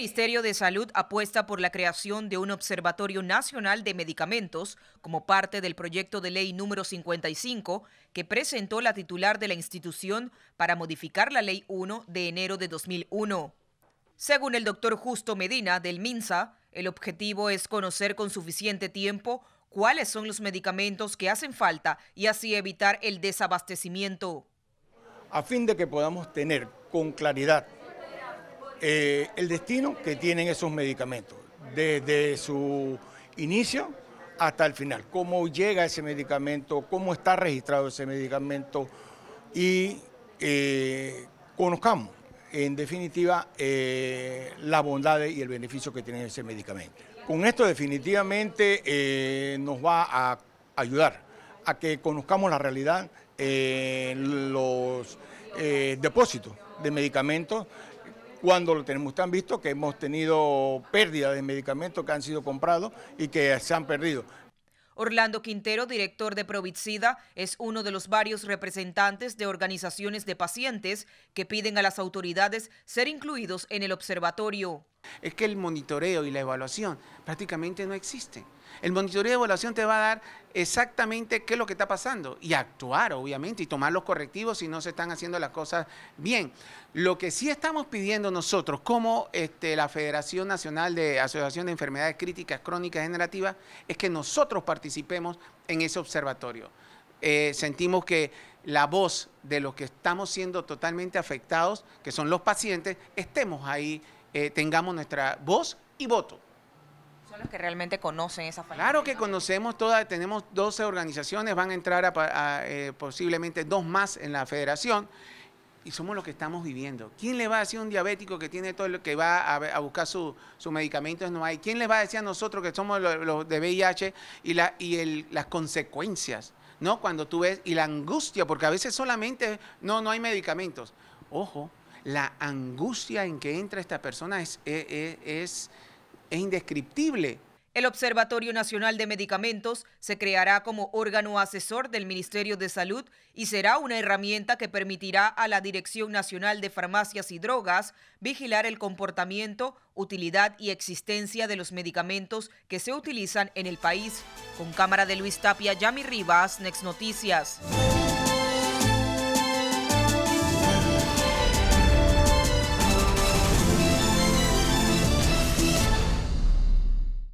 Ministerio de Salud apuesta por la creación de un Observatorio Nacional de Medicamentos como parte del proyecto de ley número 55 que presentó la titular de la institución para modificar la ley 1 de enero de 2001. Según el doctor Justo Medina del MINSA, el objetivo es conocer con suficiente tiempo cuáles son los medicamentos que hacen falta y así evitar el desabastecimiento. A fin de que podamos tener con claridad eh, el destino que tienen esos medicamentos, desde su inicio hasta el final, cómo llega ese medicamento, cómo está registrado ese medicamento y eh, conozcamos en definitiva eh, las bondades y el beneficio que tiene ese medicamento. Con esto definitivamente nos va a ayudar a que conozcamos la realidad, ...en los depósitos de medicamentos cuando lo tenemos tan visto que hemos tenido pérdida de medicamentos que han sido comprados y que se han perdido. Orlando Quintero, director de Provicida, es uno de los varios representantes de organizaciones de pacientes que piden a las autoridades ser incluidos en el observatorio es que el monitoreo y la evaluación prácticamente no existen. El monitoreo y evaluación te va a dar exactamente qué es lo que está pasando y actuar, obviamente, y tomar los correctivos si no se están haciendo las cosas bien. Lo que sí estamos pidiendo nosotros, como este, la Federación Nacional de Asociación de Enfermedades Críticas Crónicas Generativas, es que nosotros participemos en ese observatorio. Eh, sentimos que la voz de los que estamos siendo totalmente afectados, que son los pacientes, estemos ahí eh, tengamos nuestra voz y voto. Son los que realmente conocen esa palabra. Claro que conocemos todas, tenemos 12 organizaciones, van a entrar eh, posiblemente dos más en la federación y somos los que estamos viviendo. ¿Quién le va a decir a un diabético que tiene todo lo que va a, buscar sus medicamentos? No hay. ¿Quién le va a decir a nosotros que somos los, de VIH y, las consecuencias? ¿No? Cuando tú ves, y la angustia, porque a veces solamente no, no hay medicamentos. Ojo, la angustia en que entra esta persona e, e, es, indescriptible. El Observatorio Nacional de Medicamentos se creará como órgano asesor del Ministerio de Salud y será una herramienta que permitirá a la Dirección Nacional de Farmacias y Drogas vigilar el comportamiento, utilidad y existencia de los medicamentos que se utilizan en el país. Con cámara de Luis Tapia, Yami Rivas, Next Noticias.